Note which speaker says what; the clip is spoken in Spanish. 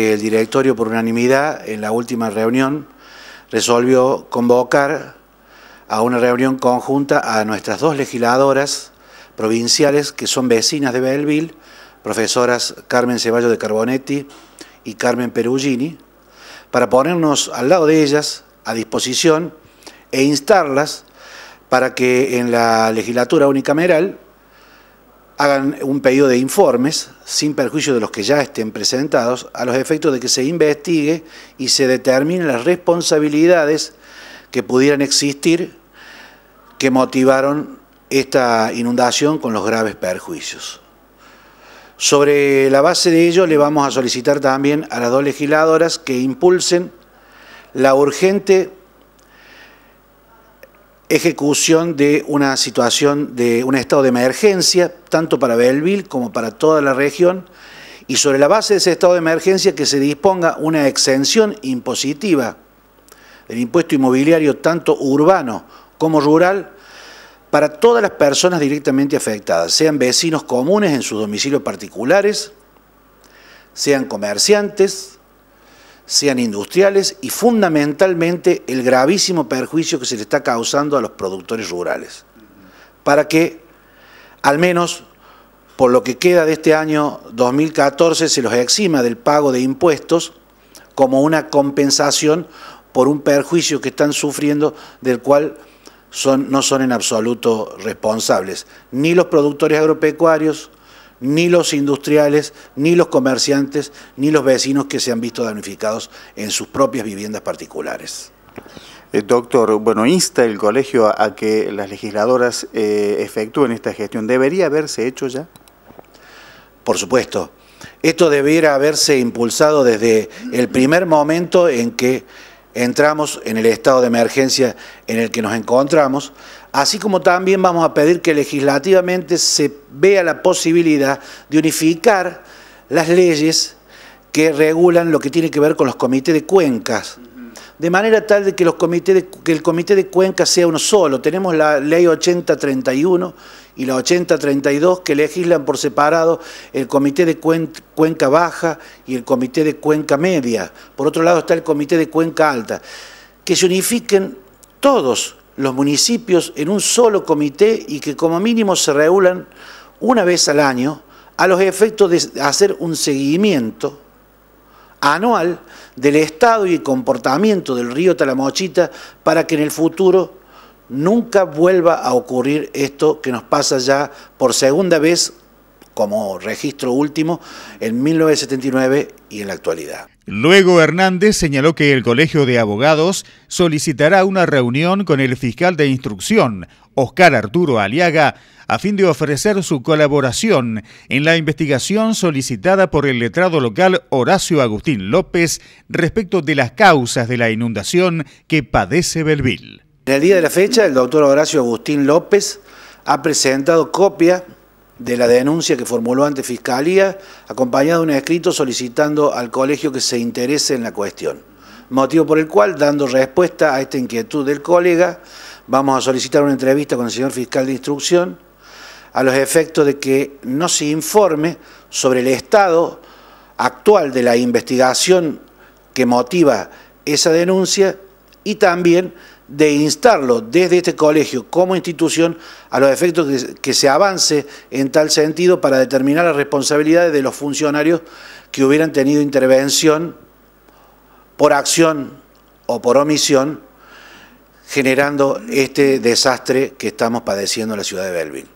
Speaker 1: El directorio, por unanimidad, en la última reunión, resolvió convocar a una reunión conjunta a nuestras dos legisladoras provinciales que son vecinas de Belleville, profesoras Carmen Ceballos de Carbonetti y Carmen Perugini, para ponernos al lado de ellas, a disposición, e instarlas para que en la legislatura unicameral hagan un pedido de informes, sin perjuicio de los que ya estén presentados, a los efectos de que se investigue y se determinen las responsabilidades que pudieran existir que motivaron esta inundación con los graves perjuicios. Sobre la base de ello, le vamos a solicitar también a las dos legisladoras que impulsen la urgente ejecución de una situación de un estado de emergencia, tanto para Belleville como para toda la región, y sobre la base de ese estado de emergencia que se disponga una exención impositiva del impuesto inmobiliario tanto urbano como rural para todas las personas directamente afectadas, sean vecinos comunes en sus domicilios particulares, sean comerciantes, sean industriales y fundamentalmente el gravísimo perjuicio que se le está causando a los productores rurales. Para que, al menos por lo que queda de este año 2014, se los exima del pago de impuestos como una compensación por un perjuicio que están sufriendo del cual no son en absoluto responsables, ni los productores agropecuarios, ni los industriales, ni los comerciantes, ni los vecinos
Speaker 2: que se han visto damnificados en sus propias viviendas particulares. Eh, doctor, bueno, insta el colegio a, que las legisladoras eh, efectúen esta gestión. ¿Debería haberse hecho ya? Por supuesto. Esto debiera haberse impulsado
Speaker 1: desde el primer momento en que entramos en el estado de emergencia en el que nos encontramos, así como también vamos a pedir que legislativamente se vea la posibilidad de unificar las leyes que regulan lo que tiene que ver con los comités de cuencas, de manera tal de que, que el comité de cuencas sea uno solo. Tenemos la ley 8031 y la 8032 que legislan por separado el comité de cuenca baja y el comité de cuenca media. Por otro lado está el comité de cuenca alta. Que se unifiquen todos los municipios en un solo comité y que como mínimo se regulan una vez al año a los efectos de hacer un seguimiento anual del estado y comportamiento del río Talamochita para que en el futuro nunca vuelva a ocurrir esto que nos pasa ya por segunda vez como registro último en 1979 y en la actualidad.
Speaker 2: Luego Hernández señaló que el Colegio de Abogados solicitará una reunión con el fiscal de instrucción, Oscar Arturo Aliaga, a fin de ofrecer su colaboración en la investigación solicitada por el letrado local Horacio Agustín López respecto de las causas de la inundación que padece Belville.
Speaker 1: En el día de la fecha, el doctor Horacio Agustín López ha presentado copia de la denuncia que formuló ante Fiscalía, acompañado de un escrito solicitando al colegio que se interese en la cuestión. Motivo por el cual, dando respuesta a esta inquietud del colega, vamos a solicitar una entrevista con el señor fiscal de instrucción a los efectos de que no se informe sobre el estado actual de la investigación que motiva esa denuncia y también de instarlo desde este colegio como institución a los efectos que, se avance en tal sentido para determinar las responsabilidades de los funcionarios que hubieran tenido intervención por acción o por omisión generando este desastre que estamos padeciendo en la ciudad de Belville.